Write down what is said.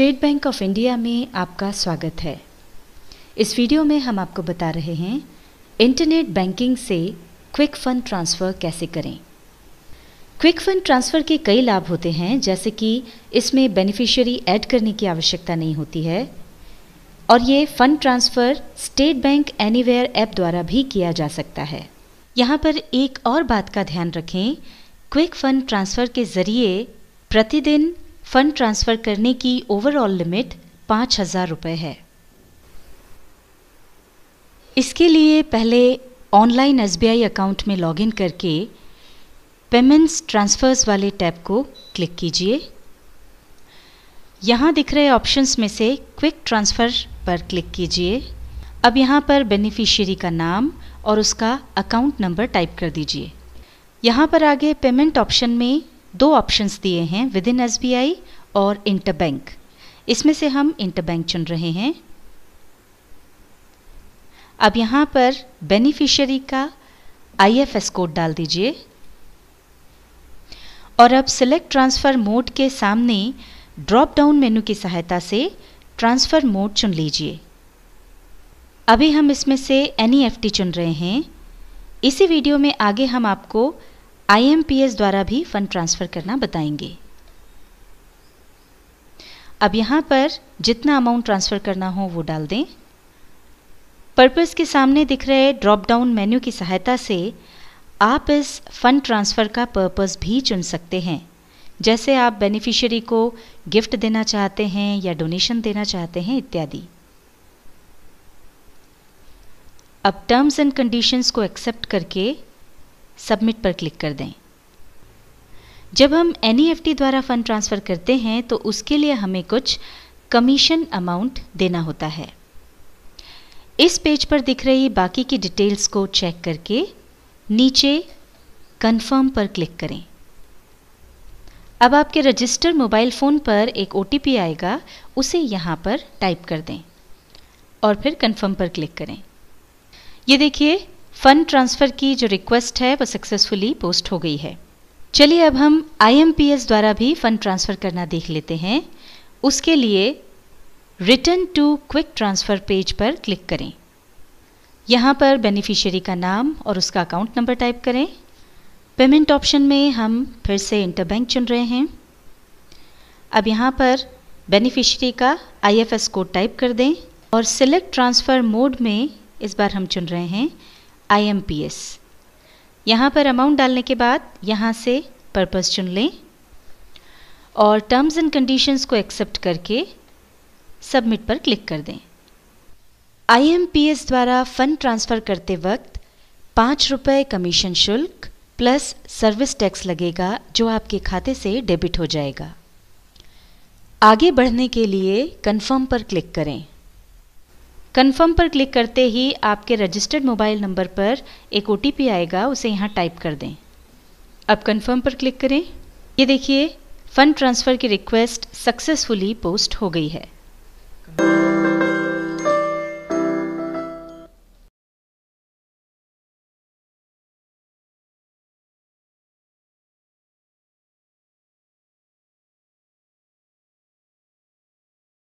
state bank of India में आपका स्वागत है इस वीडियो में हम आपको बता रहे हैं इंटरनेट बैंकिंग से क्विक फंड ट्रांसफ़र कैसे करें क्विक फंड ट्रांसफ़र के कई लाभ होते हैं जैसे कि इसमें बेनिफिशियरी ऐड करने की आवश्यकता नहीं होती है और ये fund transfer State Bank Anywhere app द्वारा भी किया जा सकता है यहाँ पर एक और बात का ध्यान रखें क्विक फंड ट्रांसफ़र के ज़रिए प्रतिदिन फंड ट्रांसफर करने की ओवरऑल लिमिट पाँच हजार रुपये है इसके लिए पहले ऑनलाइन एस अकाउंट में लॉगिन करके पेमेंट्स ट्रांसफ़र्स वाले टैब को क्लिक कीजिए यहाँ दिख रहे ऑप्शंस में से क्विक ट्रांसफ़र पर क्लिक कीजिए अब यहाँ पर बेनिफिशियरी का नाम और उसका अकाउंट नंबर टाइप कर दीजिए यहाँ पर आगे पेमेंट ऑप्शन में दो ऑप्शंस दिए हैं विद इन एस और इंटरबैंक इसमें से हम इंटरबैंक चुन रहे हैं अब यहाँ पर बेनिफिशियरी का आईएफएस कोड डाल दीजिए और अब सिलेक्ट ट्रांसफ़र मोड के सामने ड्रॉप डाउन मेनू की सहायता से ट्रांसफ़र मोड चुन लीजिए अभी हम इसमें से एनईएफटी e चुन रहे हैं इसी वीडियो में आगे हम आपको आईएमपीएस द्वारा भी फंड ट्रांसफ़र करना बताएंगे अब यहाँ पर जितना अमाउंट ट्रांसफ़र करना हो वो डाल दें पर्पस के सामने दिख रहे ड्रॉप डाउन मेन्यू की सहायता से आप इस फंड ट्रांसफ़र का पर्पस भी चुन सकते हैं जैसे आप बेनिफिशियरी को गिफ्ट देना चाहते हैं या डोनेशन देना चाहते हैं इत्यादि अब टर्म्स एंड कंडीशंस को एक्सेप्ट करके सबमिट पर क्लिक कर दें जब हम एन e द्वारा फ़ंड ट्रांसफ़र करते हैं तो उसके लिए हमें कुछ कमीशन अमाउंट देना होता है इस पेज पर दिख रही बाकी की डिटेल्स को चेक करके नीचे कन्फर्म पर क्लिक करें अब आपके रजिस्टर मोबाइल फ़ोन पर एक ओ आएगा उसे यहां पर टाइप कर दें और फिर कन्फर्म पर क्लिक करें ये देखिए फंड ट्रांसफ़र की जो रिक्वेस्ट है वो सक्सेसफुली पोस्ट हो गई है चलिए अब हम आई द्वारा भी फंड ट्रांसफ़र करना देख लेते हैं उसके लिए return to quick transfer page पर क्लिक करें यहाँ पर बेनिफिशियरी का नाम और उसका अकाउंट नंबर टाइप करें पेमेंट ऑप्शन में हम फिर से इंटरबैंक चुन रहे हैं अब यहाँ पर बेनिफिशियरी का आईएफएस कोड टाइप कर दें और सिलेक्ट ट्रांसफ़र मोड में इस बार हम चुन रहे हैं आईएमपीएस यहाँ पर अमाउंट डालने के बाद यहाँ से पर्पस चुन लें और टर्म्स एंड कंडीशंस को एक्सेप्ट करके सबमिट पर क्लिक कर दें आईएमपीएस द्वारा फंड ट्रांसफ़र करते वक्त पाँच रुपये कमीशन शुल्क प्लस सर्विस टैक्स लगेगा जो आपके खाते से डेबिट हो जाएगा आगे बढ़ने के लिए कन्फर्म पर क्लिक करें कन्फर्म पर क्लिक करते ही आपके रजिस्टर्ड मोबाइल नंबर पर एक ओ आएगा उसे यहाँ टाइप कर दें अब कन्फर्म पर क्लिक करें ये देखिए फ़ंड ट्रांसफ़र की रिक्वेस्ट सक्सेसफुली पोस्ट हो गई है